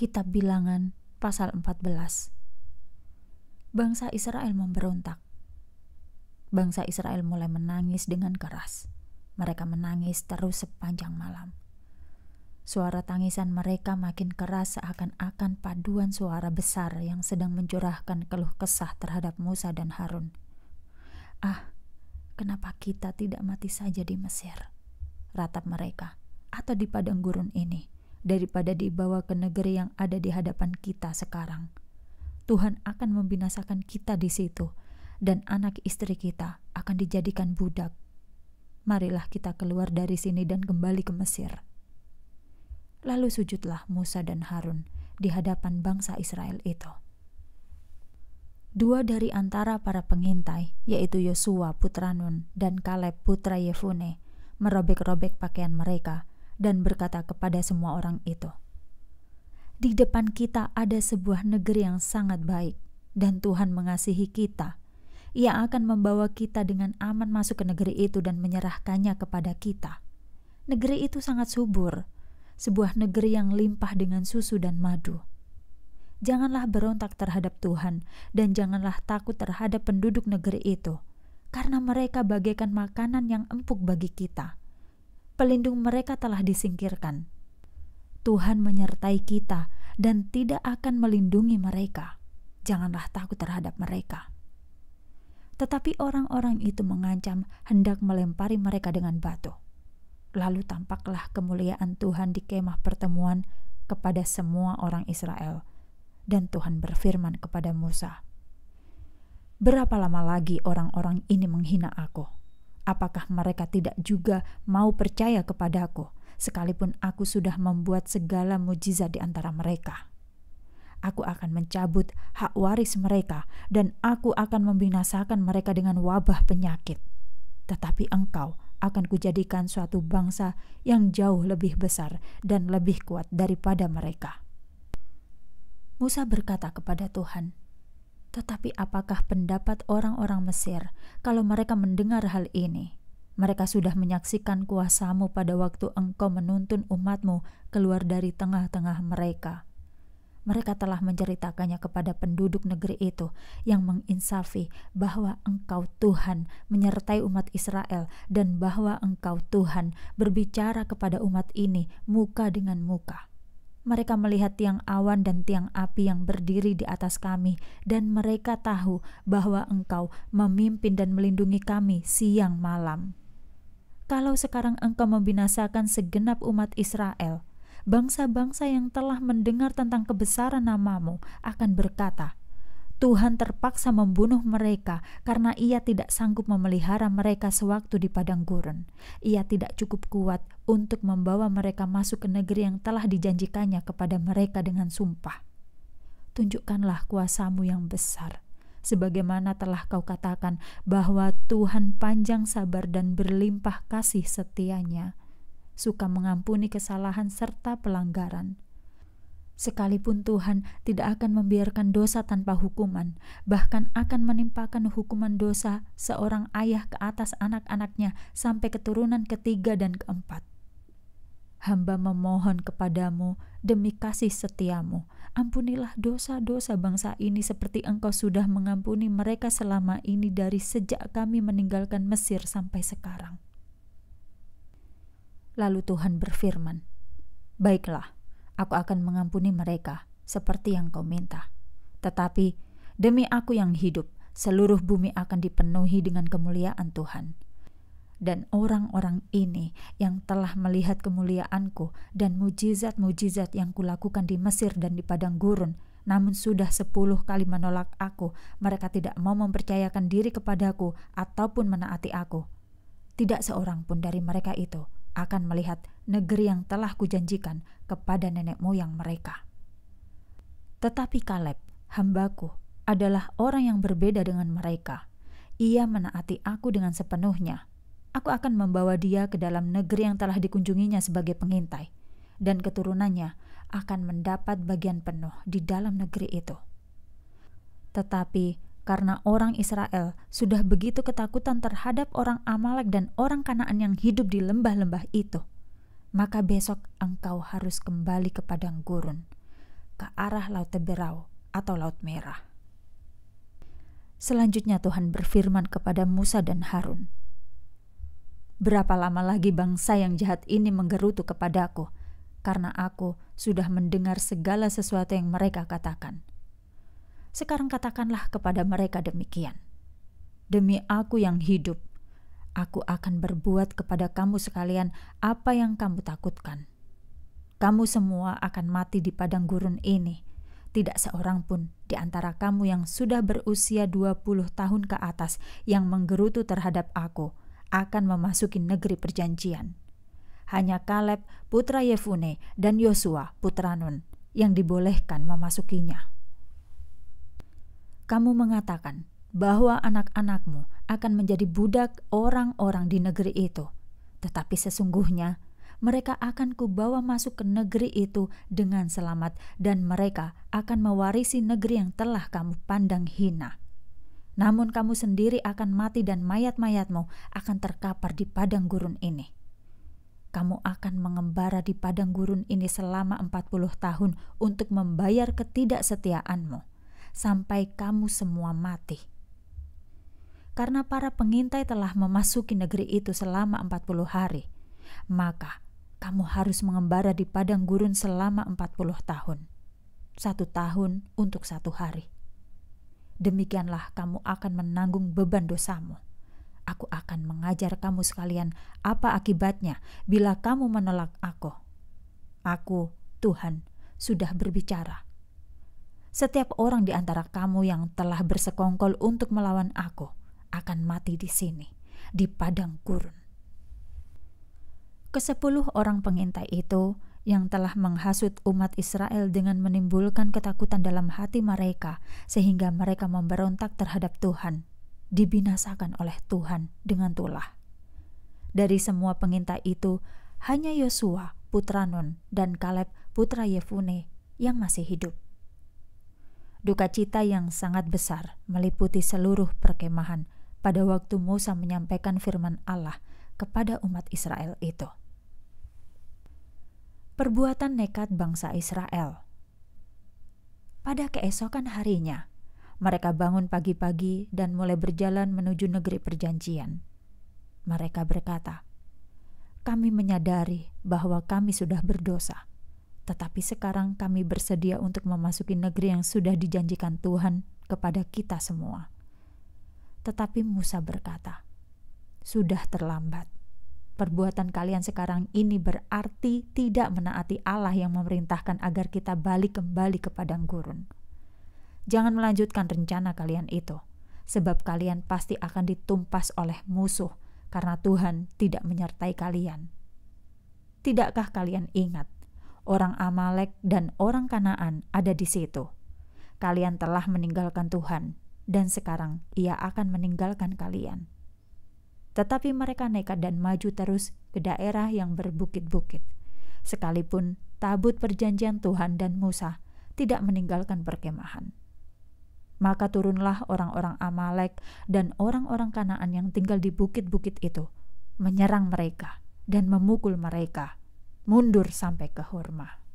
kitab bilangan pasal 14. Bangsa Israel memberontak. Bangsa Israel mulai menangis dengan keras. Mereka menangis terus sepanjang malam. Suara tangisan mereka makin keras seakan-akan paduan suara besar yang sedang mencurahkan keluh kesah terhadap Musa dan Harun. Ah, kenapa kita tidak mati saja di Mesir? Ratap mereka, atau di padang gurun ini daripada dibawa ke negeri yang ada di hadapan kita sekarang. Tuhan akan membinasakan kita di situ, dan anak istri kita akan dijadikan budak. Marilah kita keluar dari sini dan kembali ke Mesir. Lalu sujudlah Musa dan Harun di hadapan bangsa Israel itu. Dua dari antara para pengintai, yaitu Yosua putra Nun dan Kaleb putra Yefune, merobek-robek pakaian mereka dan berkata kepada semua orang itu, "Di depan kita ada sebuah negeri yang sangat baik, dan Tuhan mengasihi kita. Ia akan membawa kita dengan aman masuk ke negeri itu dan menyerahkannya kepada kita. Negeri itu sangat subur, sebuah negeri yang limpah dengan susu dan madu." Janganlah berontak terhadap Tuhan, dan janganlah takut terhadap penduduk negeri itu, karena mereka bagaikan makanan yang empuk bagi kita pelindung mereka telah disingkirkan. Tuhan menyertai kita dan tidak akan melindungi mereka. Janganlah takut terhadap mereka. Tetapi orang-orang itu mengancam hendak melempari mereka dengan batu. Lalu tampaklah kemuliaan Tuhan di kemah pertemuan kepada semua orang Israel. Dan Tuhan berfirman kepada Musa, "Berapa lama lagi orang-orang ini menghina Aku?" apakah mereka tidak juga mau percaya kepadaku, sekalipun aku sudah membuat segala mujizat di antara mereka. Aku akan mencabut hak waris mereka, dan aku akan membinasakan mereka dengan wabah penyakit. Tetapi engkau akan kujadikan suatu bangsa yang jauh lebih besar dan lebih kuat daripada mereka. Musa berkata kepada Tuhan, tetapi apakah pendapat orang-orang Mesir kalau mereka mendengar hal ini? Mereka sudah menyaksikan kuasamu pada waktu engkau menuntun umatmu keluar dari tengah-tengah mereka. Mereka telah menceritakannya kepada penduduk negeri itu yang menginsafi bahwa engkau Tuhan menyertai umat Israel dan bahwa engkau Tuhan berbicara kepada umat ini muka dengan muka. Mereka melihat tiang awan dan tiang api yang berdiri di atas kami, dan mereka tahu bahwa Engkau memimpin dan melindungi kami siang malam. Kalau sekarang Engkau membinasakan segenap umat Israel, bangsa-bangsa yang telah mendengar tentang kebesaran namamu akan berkata, Tuhan terpaksa membunuh mereka karena ia tidak sanggup memelihara mereka sewaktu di padang gurun. Ia tidak cukup kuat untuk membawa mereka masuk ke negeri yang telah dijanjikannya kepada mereka dengan sumpah. Tunjukkanlah kuasamu yang besar, sebagaimana telah kau katakan bahwa Tuhan panjang sabar dan berlimpah kasih setianya, suka mengampuni kesalahan serta pelanggaran Sekalipun Tuhan tidak akan membiarkan dosa tanpa hukuman, bahkan akan menimpakan hukuman dosa seorang ayah ke atas anak-anaknya sampai keturunan ketiga dan keempat. Hamba memohon kepadamu demi kasih setiamu, ampunilah dosa-dosa bangsa ini seperti engkau sudah mengampuni mereka selama ini dari sejak kami meninggalkan Mesir sampai sekarang. Lalu Tuhan berfirman, Baiklah, Aku akan mengampuni mereka seperti yang kau minta. Tetapi demi aku yang hidup, seluruh bumi akan dipenuhi dengan kemuliaan Tuhan. Dan orang-orang ini yang telah melihat kemuliaanku dan mujizat-mujizat yang kulakukan di Mesir dan di padang gurun, namun sudah sepuluh kali menolak aku, mereka tidak mau mempercayakan diri kepadaku ataupun menaati aku. Tidak seorang pun dari mereka itu akan melihat negeri yang telah kujanjikan kepada nenek moyang mereka. Tetapi Kaleb, hambaku, adalah orang yang berbeda dengan mereka. Ia menaati aku dengan sepenuhnya. Aku akan membawa dia ke dalam negeri yang telah dikunjunginya sebagai pengintai, dan keturunannya akan mendapat bagian penuh di dalam negeri itu. Tetapi karena orang Israel sudah begitu ketakutan terhadap orang Amalek dan orang Kanaan yang hidup di lembah-lembah itu. Maka besok engkau harus kembali ke padang gurun, ke arah Laut Teberau atau Laut Merah. Selanjutnya Tuhan berfirman kepada Musa dan Harun, Berapa lama lagi bangsa yang jahat ini menggerutu kepadaku, karena aku sudah mendengar segala sesuatu yang mereka katakan.' Sekarang katakanlah kepada mereka demikian. Demi aku yang hidup, aku akan berbuat kepada kamu sekalian apa yang kamu takutkan. Kamu semua akan mati di padang gurun ini. Tidak seorang pun di antara kamu yang sudah berusia 20 tahun ke atas yang menggerutu terhadap aku akan memasuki negeri perjanjian. Hanya Kaleb, putra Yefune, dan Yosua, putra Nun, yang dibolehkan memasukinya kamu mengatakan bahwa anak-anakmu akan menjadi budak orang-orang di negeri itu, tetapi sesungguhnya mereka akan kubawa masuk ke negeri itu dengan selamat, dan mereka akan mewarisi negeri yang telah kamu pandang hina. Namun, kamu sendiri akan mati, dan mayat-mayatmu akan terkapar di padang gurun ini. Kamu akan mengembara di padang gurun ini selama 40 tahun untuk membayar ketidaksetiaanmu sampai kamu semua mati. Karena para pengintai telah memasuki negeri itu selama 40 hari, maka kamu harus mengembara di padang gurun selama 40 tahun. Satu tahun untuk satu hari. Demikianlah kamu akan menanggung beban dosamu. Aku akan mengajar kamu sekalian apa akibatnya bila kamu menolak aku. Aku, Tuhan, sudah berbicara setiap orang di antara kamu yang telah bersekongkol untuk melawan aku akan mati di sini, di padang gurun. Kesepuluh orang pengintai itu yang telah menghasut umat Israel dengan menimbulkan ketakutan dalam hati mereka, sehingga mereka memberontak terhadap Tuhan, dibinasakan oleh Tuhan dengan tulah. Dari semua pengintai itu, hanya Yosua, putra Nun, dan Kaleb, putra Yefune, yang masih hidup. Duka cita yang sangat besar meliputi seluruh perkemahan pada waktu Musa menyampaikan firman Allah kepada umat Israel itu. Perbuatan nekat bangsa Israel. Pada keesokan harinya, mereka bangun pagi-pagi dan mulai berjalan menuju negeri perjanjian. Mereka berkata, "Kami menyadari bahwa kami sudah berdosa." Tetapi sekarang kami bersedia untuk memasuki negeri yang sudah dijanjikan Tuhan kepada kita semua. Tetapi Musa berkata, "Sudah terlambat. Perbuatan kalian sekarang ini berarti tidak menaati Allah yang memerintahkan agar kita balik kembali ke padang gurun. Jangan melanjutkan rencana kalian itu, sebab kalian pasti akan ditumpas oleh musuh karena Tuhan tidak menyertai kalian. Tidakkah kalian ingat orang Amalek, dan orang Kanaan ada di situ. Kalian telah meninggalkan Tuhan, dan sekarang Ia akan meninggalkan kalian. Tetapi mereka nekat dan maju terus ke daerah yang berbukit-bukit, sekalipun tabut perjanjian Tuhan dan Musa tidak meninggalkan perkemahan. Maka turunlah orang-orang Amalek dan orang-orang Kanaan yang tinggal di bukit-bukit itu, menyerang mereka dan memukul mereka mundur sampai ke Horma.